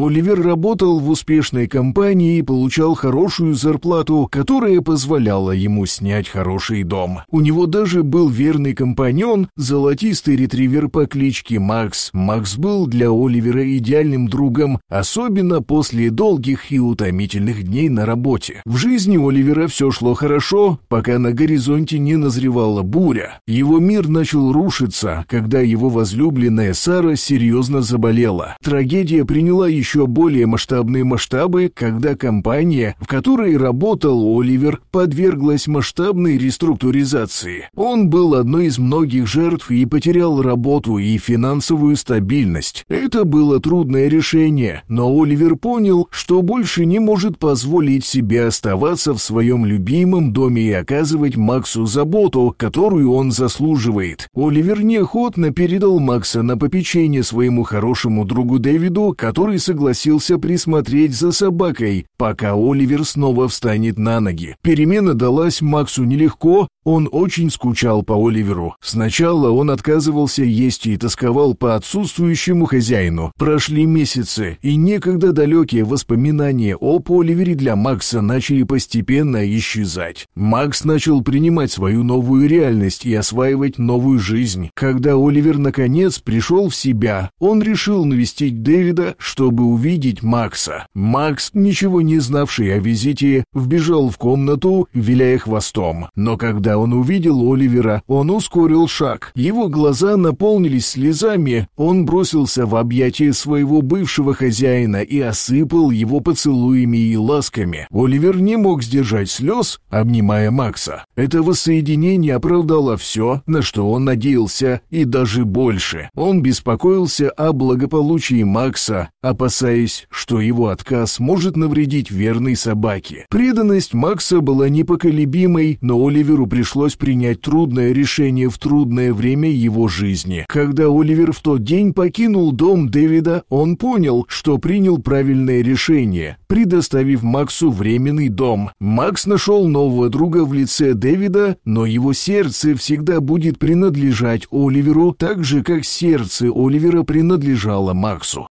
Оливер работал в успешной компании и получал хорошую зарплату, которая позволяла ему снять хороший дом. У него даже был верный компаньон, золотистый ретривер по кличке Макс. Макс был для Оливера идеальным другом, особенно после долгих и утомительных дней на работе. В жизни Оливера все шло хорошо, пока на горизонте не назревала буря. Его мир начал рушиться, когда его возлюбленная Сара серьезно заболела. Трагедия приняла еще еще более масштабные масштабы, когда компания, в которой работал Оливер, подверглась масштабной реструктуризации. Он был одной из многих жертв и потерял работу и финансовую стабильность. Это было трудное решение, но Оливер понял, что больше не может позволить себе оставаться в своем любимом доме и оказывать Максу заботу, которую он заслуживает. Оливер неохотно передал Макса на попечение своему хорошему другу Дэвиду, который согласился согласился присмотреть за собакой, пока Оливер снова встанет на ноги. Перемена далась Максу нелегко, он очень скучал по Оливеру. Сначала он отказывался есть и тосковал по отсутствующему хозяину. Прошли месяцы, и некогда далекие воспоминания о Оливере для Макса начали постепенно исчезать. Макс начал принимать свою новую реальность и осваивать новую жизнь. Когда Оливер наконец пришел в себя, он решил навестить Дэвида, чтобы увидеть Макса. Макс, ничего не знавший о визите, вбежал в комнату, виляя хвостом. Но когда когда он увидел Оливера, он ускорил шаг. Его глаза наполнились слезами. Он бросился в объятия своего бывшего хозяина и осыпал его поцелуями и ласками. Оливер не мог сдержать слез, обнимая Макса. Это воссоединение оправдало все, на что он надеялся, и даже больше. Он беспокоился о благополучии Макса, опасаясь, что его отказ может навредить верной собаке. Преданность Макса была непоколебимой, но Оливеру пришлось принять трудное решение в трудное время его жизни. Когда Оливер в тот день покинул дом Дэвида, он понял, что принял правильное решение, предоставив Максу временный дом. Макс нашел нового друга в лице Дэвида, но его сердце всегда будет принадлежать Оливеру так же, как сердце Оливера принадлежало Максу.